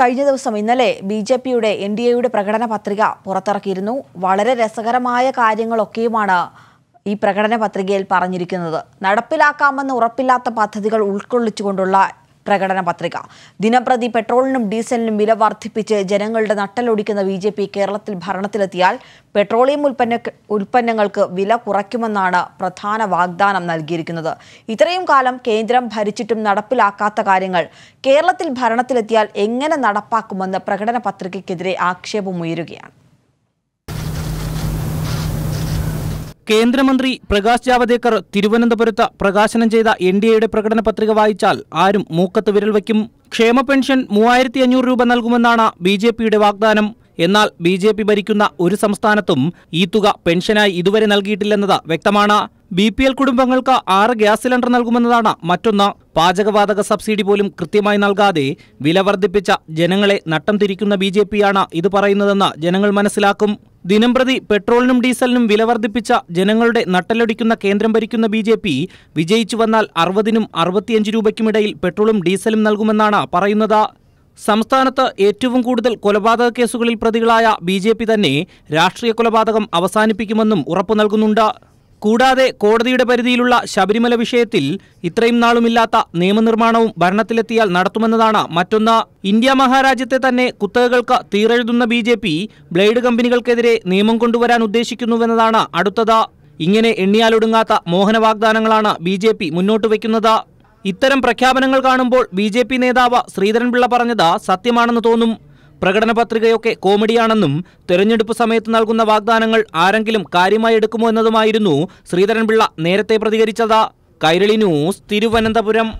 കഴിഞ്ഞ ദിവസം ഇന്നലെ ബി ജെ പിയുടെ എൻ ഡി എയുടെ പ്രകടന പത്രിക പുറത്തിറക്കിയിരുന്നു വളരെ രസകരമായ കാര്യങ്ങളൊക്കെയുമാണ് ഈ പ്രകടന പത്രികയിൽ പറഞ്ഞിരിക്കുന്നത് നടപ്പിലാക്കാമെന്ന് ഉറപ്പില്ലാത്ത പദ്ധതികൾ ഉൾക്കൊള്ളിച്ചുകൊണ്ടുള്ള പ്രകടന പത്രിക ദിനപ്രതി പെട്രോളിനും ഡീസലിനും വില വർദ്ധിപ്പിച്ച് ജനങ്ങളുടെ നട്ടലൊടിക്കുന്ന ബി ജെ പി കേരളത്തിൽ ഭരണത്തിലെത്തിയാൽ പെട്രോളിയം ഉൽപ്പന്ന ഉൽപ്പന്നങ്ങൾക്ക് വില കുറയ്ക്കുമെന്നാണ് പ്രധാന വാഗ്ദാനം നൽകിയിരിക്കുന്നത് ഇത്രയും കാലം കേന്ദ്രം ഭരിച്ചിട്ടും നടപ്പിലാക്കാത്ത കാര്യങ്ങൾ കേരളത്തിൽ ഭരണത്തിലെത്തിയാൽ എങ്ങനെ നടപ്പാക്കുമെന്ന് പ്രകടന പത്രികയ്ക്കെതിരെ ആക്ഷേപമുയരുകയാണ് കേന്ദ്രമന്ത്രി പ്രകാശ് ജാവദേക്കർ തിരുവനന്തപുരത്ത് പ്രകാശനം ചെയ്ത എൻ ഡി എയുടെ പ്രകടന പത്രിക വായിച്ചാൽ ആരും മൂക്കത്ത് വിരൽ വയ്ക്കും ക്ഷേമ പെൻഷൻ മൂവായിരത്തി അഞ്ഞൂറ് രൂപ നൽകുമെന്നാണ് ബി ജെ പിയുടെ വാഗ്ദാനം എന്നാൽ ബി ജെ പി ഭരിക്കുന്ന ഒരു സംസ്ഥാനത്തും ഈ തുക പെൻഷനായി ഇതുവരെ നൽകിയിട്ടില്ലെന്നത് വ്യക്തമാണ് ബി പി എൽ കുടുംബങ്ങൾക്ക് ആറ് ഗ്യാസ് സിലിണ്ടർ നൽകുമെന്നതാണ് മറ്റൊന്ന് പാചകവാതക സബ്സിഡി പോലും കൃത്യമായി നൽകാതെ വില വർദ്ധിപ്പിച്ച ജനങ്ങളെ നട്ടം തിരിക്കുന്ന ബി ജെ പിയാണ് ഇത് പറയുന്നതെന്ന് ജനങ്ങൾ മനസ്സിലാക്കും ദിനംപ്രതി പെട്രോളിനും ഡീസലിനും വില വർദ്ധിപ്പിച്ച ജനങ്ങളുടെ നട്ടലൊടിക്കുന്ന കേന്ദ്രം ഭരിക്കുന്ന ബി ജെ പി വിജയിച്ചു വന്നാൽ അറുപതിനും അറുപത്തിയഞ്ച് രൂപയ്ക്കുമിടയിൽ പെട്രോളും ഡീസലും നൽകുമെന്നാണ് പറയുന്നത് സംസ്ഥാനത്ത് ഏറ്റവും കൂടുതൽ കൊലപാതക കേസുകളിൽ പ്രതികളായ ബി തന്നെ രാഷ്ട്രീയ കൊലപാതകം അവസാനിപ്പിക്കുമെന്നും ഉറപ്പു നൽകുന്നുണ്ട് കൂടാതെ കോടതിയുടെ പരിധിയിലുള്ള ശബരിമല വിഷയത്തിൽ ഇത്രയും നാളുമില്ലാത്ത നിയമനിർമ്മാണവും ഭരണത്തിലെത്തിയാൽ നടത്തുമെന്നതാണ് മറ്റൊന്ന് ഇന്ത്യ മഹാരാജ്യത്തെ തന്നെ കുത്തകകൾക്ക് തീരെഴുതുന്ന ബി ജെ പി ബ്ലേഡ് കമ്പനികൾക്കെതിരെ നിയമം കൊണ്ടുവരാൻ ഉദ്ദേശിക്കുന്നുവെന്നതാണ് അടുത്തത് ഇങ്ങനെ എണ്ണിയാലൊടുങ്ങാത്ത മോഹന വാഗ്ദാനങ്ങളാണ് ബി ജെ പി മുന്നോട്ട് വയ്ക്കുന്നത് ഇത്തരം പ്രഖ്യാപനങ്ങൾ കാണുമ്പോൾ ബി ജെ പി നേതാവ് ശ്രീധരൻപിള്ള പറഞ്ഞത് സത്യമാണെന്ന് തോന്നും പ്രകടന പത്രികയൊക്കെ കോമഡിയാണെന്നും തെരഞ്ഞെടുപ്പ് സമയത്ത് നൽകുന്ന വാഗ്ദാനങ്ങൾ ആരെങ്കിലും കാര്യമായി എടുക്കുമോ എന്നതുമായിരുന്നു ശ്രീധരൻപിള്ള നേരത്തെ പ്രതികരിച്ചത് കൈരളി ന്യൂസ് തിരുവനന്തപുരം